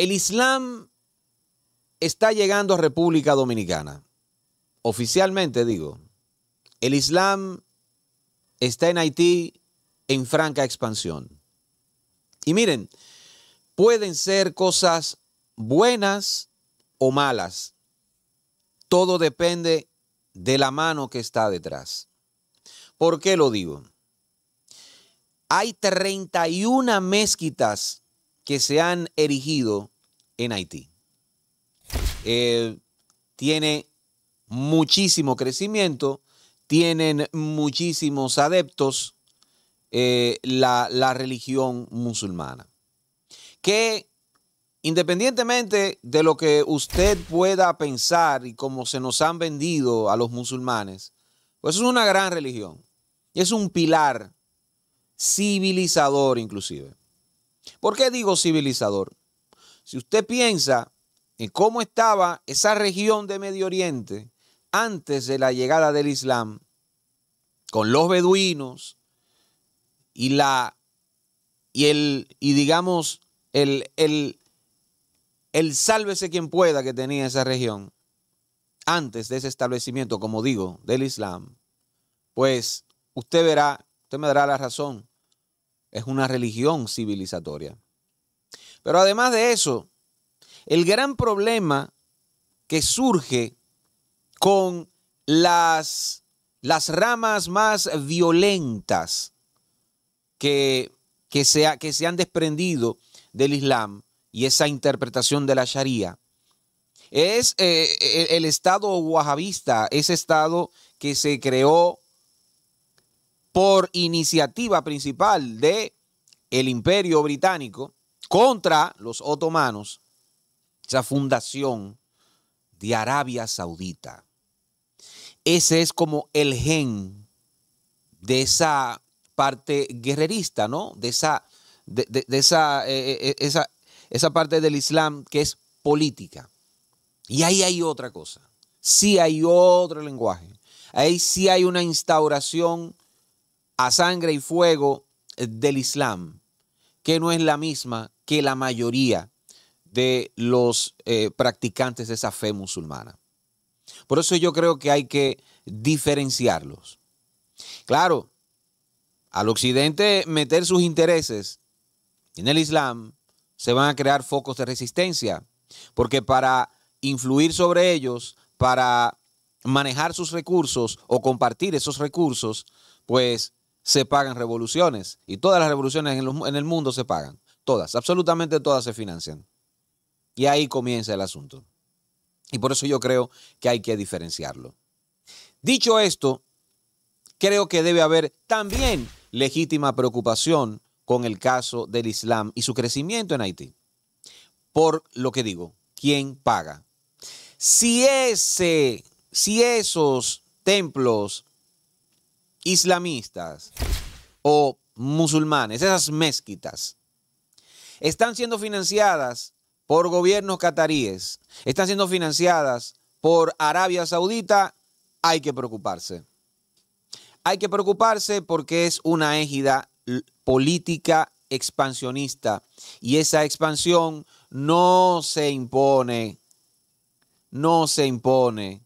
El Islam está llegando a República Dominicana. Oficialmente digo, el Islam está en Haití en franca expansión. Y miren, pueden ser cosas buenas o malas. Todo depende de la mano que está detrás. ¿Por qué lo digo? Hay 31 mezquitas que se han erigido en Haití. Eh, tiene muchísimo crecimiento, tienen muchísimos adeptos eh, la, la religión musulmana. Que independientemente de lo que usted pueda pensar y como se nos han vendido a los musulmanes, pues es una gran religión. Es un pilar civilizador inclusive. ¿Por qué digo civilizador? Si usted piensa en cómo estaba esa región de Medio Oriente antes de la llegada del Islam, con los beduinos y la y el y digamos el, el sálvese quien pueda que tenía esa región antes de ese establecimiento, como digo, del Islam, pues usted verá, usted me dará la razón. Es una religión civilizatoria. Pero además de eso, el gran problema que surge con las, las ramas más violentas que, se, que se han desprendido del Islam y esa interpretación de la Sharia es eh, el Estado wahabista, ese Estado que se creó por iniciativa principal de el Imperio Británico contra los otomanos, esa fundación de Arabia Saudita. Ese es como el gen de esa parte guerrerista, ¿no? De esa, de, eh, eh, eh, esa, esa, parte del Islam que es política. Y ahí hay otra cosa. Sí hay otro lenguaje. Ahí sí hay una instauración a sangre y fuego del Islam que no es la misma que la mayoría de los eh, practicantes de esa fe musulmana. Por eso yo creo que hay que diferenciarlos. Claro, al occidente meter sus intereses en el Islam, se van a crear focos de resistencia, porque para influir sobre ellos, para manejar sus recursos o compartir esos recursos, pues se pagan revoluciones y todas las revoluciones en, el mundo se pagan. Todas, absolutamente todas se financian. Y ahí comienza el asunto. Y por eso yo creo que hay que diferenciarlo. Dicho esto, creo que debe haber también legítima preocupación con el caso del Islam y su crecimiento en Haití. Por lo que digo, ¿quién paga? Si ese, si esos templos islamistas o musulmanes, esas mezquitas, están siendo financiadas por gobiernos cataríes, están siendo financiadas por Arabia Saudita, hay que preocuparse. Hay que preocuparse porque es una égida política expansionista y esa expansión no se impone, no se impone.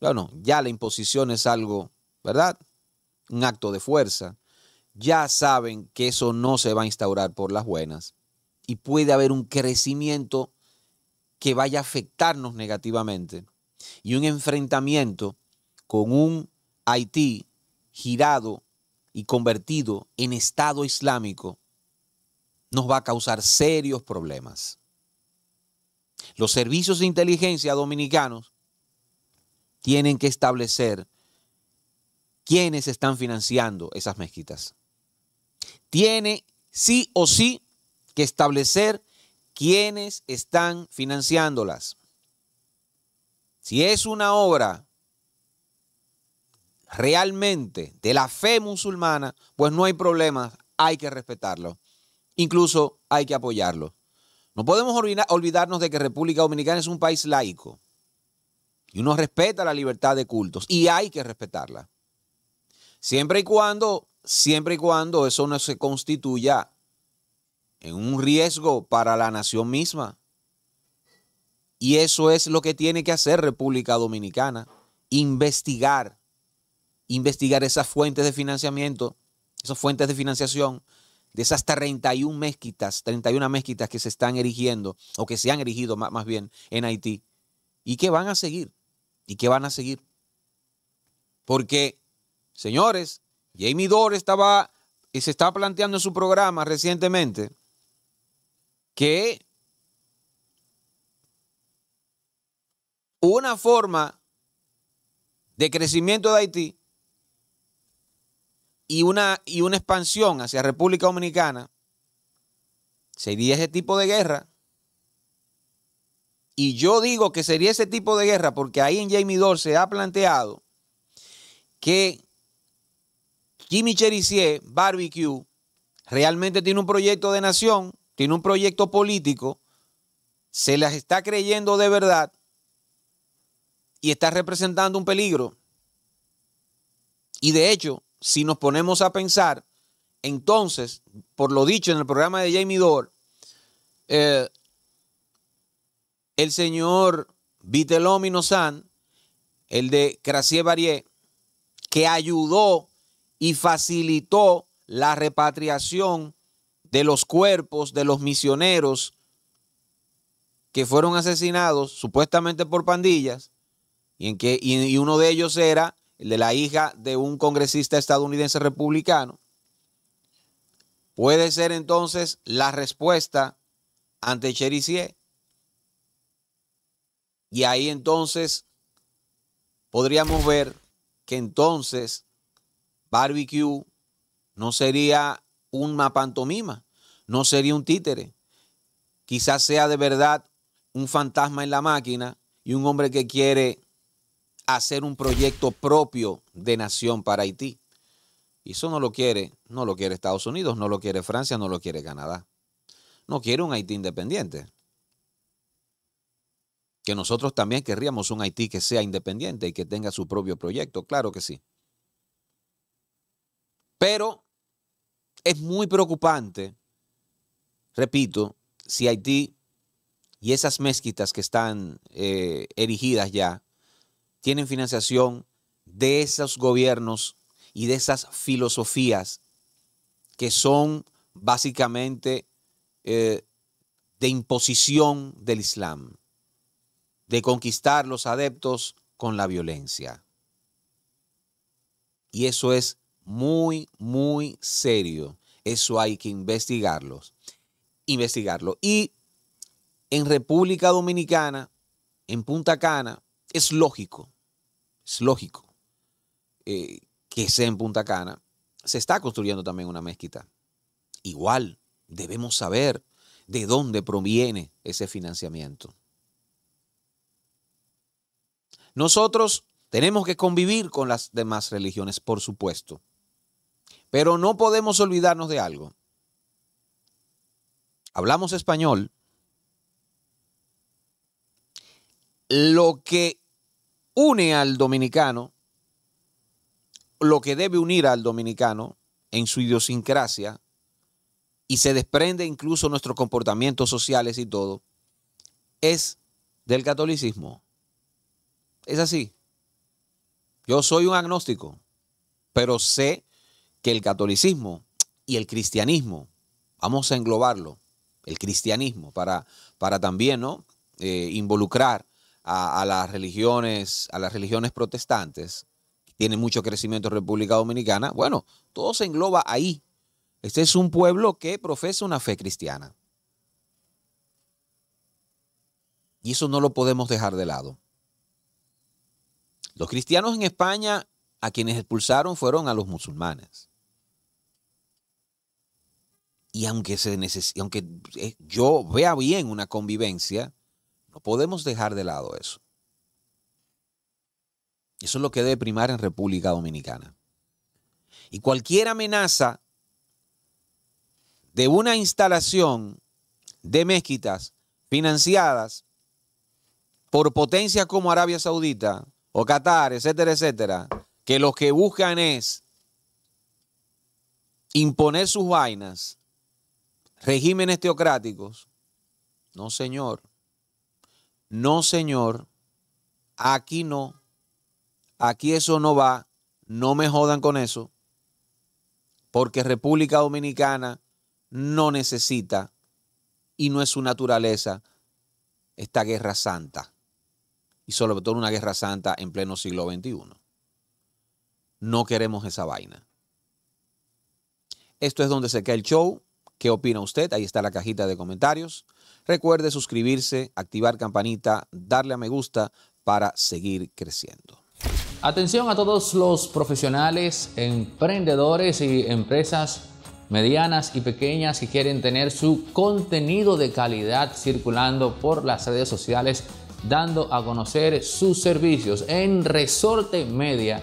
Bueno, ya la imposición es algo, ¿verdad? un acto de fuerza, ya saben que eso no se va a instaurar por las buenas y puede haber un crecimiento que vaya a afectarnos negativamente y un enfrentamiento con un Haití girado y convertido en Estado Islámico nos va a causar serios problemas. Los servicios de inteligencia dominicanos tienen que establecer quiénes están financiando esas mezquitas. Tiene sí o sí que establecer quiénes están financiándolas. Si es una obra realmente de la fe musulmana, pues no hay problema, hay que respetarlo. Incluso hay que apoyarlo. No podemos olvidarnos de que República Dominicana es un país laico y uno respeta la libertad de cultos y hay que respetarla. Siempre y cuando, siempre y cuando eso no se constituya en un riesgo para la nación misma. Y eso es lo que tiene que hacer República Dominicana, investigar, investigar esas fuentes de financiamiento, esas fuentes de financiación de esas 31 mezquitas, 31 mezquitas que se están erigiendo o que se han erigido más, más bien en Haití y que van a seguir, y que van a seguir. Porque Señores, Jamie Dore estaba y se estaba planteando en su programa recientemente que una forma de crecimiento de Haití y una, y una expansión hacia República Dominicana sería ese tipo de guerra. Y yo digo que sería ese tipo de guerra porque ahí en Jamie Dore se ha planteado que Jimmy Cherisier, Barbecue, realmente tiene un proyecto de nación, tiene un proyecto político, se las está creyendo de verdad y está representando un peligro. Y de hecho, si nos ponemos a pensar, entonces, por lo dicho en el programa de Jamie Dore, eh, el señor Vitelomino San, el de Crasier Barier, que ayudó y facilitó la repatriación de los cuerpos de los misioneros que fueron asesinados supuestamente por pandillas y, en que, uno de ellos era el de la hija de un congresista estadounidense republicano. Puede ser entonces la respuesta ante Cherisier. Y ahí entonces podríamos ver que entonces barbecue, no sería un pantomima, no sería un títere. Quizás sea de verdad un fantasma en la máquina y un hombre que quiere hacer un proyecto propio de nación para Haití. Y eso no lo quiere, no lo quiere Estados Unidos, no lo quiere Francia, no lo quiere Canadá. No quiere un Haití independiente. Que nosotros también querríamos un Haití que sea independiente y que tenga su propio proyecto, claro que sí. Pero es muy preocupante, repito, si Haití y esas mezquitas que están eh, erigidas ya tienen financiación de esos gobiernos y de esas filosofías que son básicamente eh, de imposición del Islam, de conquistar los adeptos con la violencia. Y eso es muy, muy serio. Eso hay que investigarlo, Investigarlo. Y en República Dominicana, en Punta Cana, es lógico, es lógico eh, que sea en Punta Cana. Se está construyendo también una mezquita. Igual, debemos saber de dónde proviene ese financiamiento. Nosotros tenemos que convivir con las demás religiones, por supuesto. Pero no podemos olvidarnos de algo. Hablamos español. Lo que une al dominicano, lo que debe unir al dominicano en su idiosincrasia, y se desprende incluso nuestros comportamientos sociales y todo, es del catolicismo. Es así. Yo soy un agnóstico, pero sé que el catolicismo y el cristianismo, vamos a englobarlo, el cristianismo, para, para también ¿no? Eh, involucrar a, las religiones, a las religiones protestantes, tiene tienen mucho crecimiento en República Dominicana, bueno, todo se engloba ahí. Este es un pueblo que profesa una fe cristiana. Y eso no lo podemos dejar de lado. Los cristianos en España a quienes expulsaron fueron a los musulmanes. Y aunque, se aunque eh, yo vea bien una convivencia, no podemos dejar de lado eso. Eso es lo que debe primar en República Dominicana. Y cualquier amenaza de una instalación de mezquitas financiadas por potencias como Arabia Saudita o Qatar, etcétera, etcétera, que lo que buscan es imponer sus vainas regímenes teocráticos. No, señor. No, señor. Aquí no. Aquí eso no va. No me jodan con eso. Porque República Dominicana no necesita y no es su naturaleza esta guerra santa. Y sobre todo una guerra santa en pleno siglo XXI. No queremos esa vaina. Esto es donde se cae el show. ¿Qué opina usted? Ahí está la cajita de comentarios. Recuerde suscribirse, activar campanita, darle a me gusta para seguir creciendo. Atención a todos los profesionales, emprendedores y empresas medianas y pequeñas que quieren tener su contenido de calidad circulando por las redes sociales, dando a conocer sus servicios en Resorte Media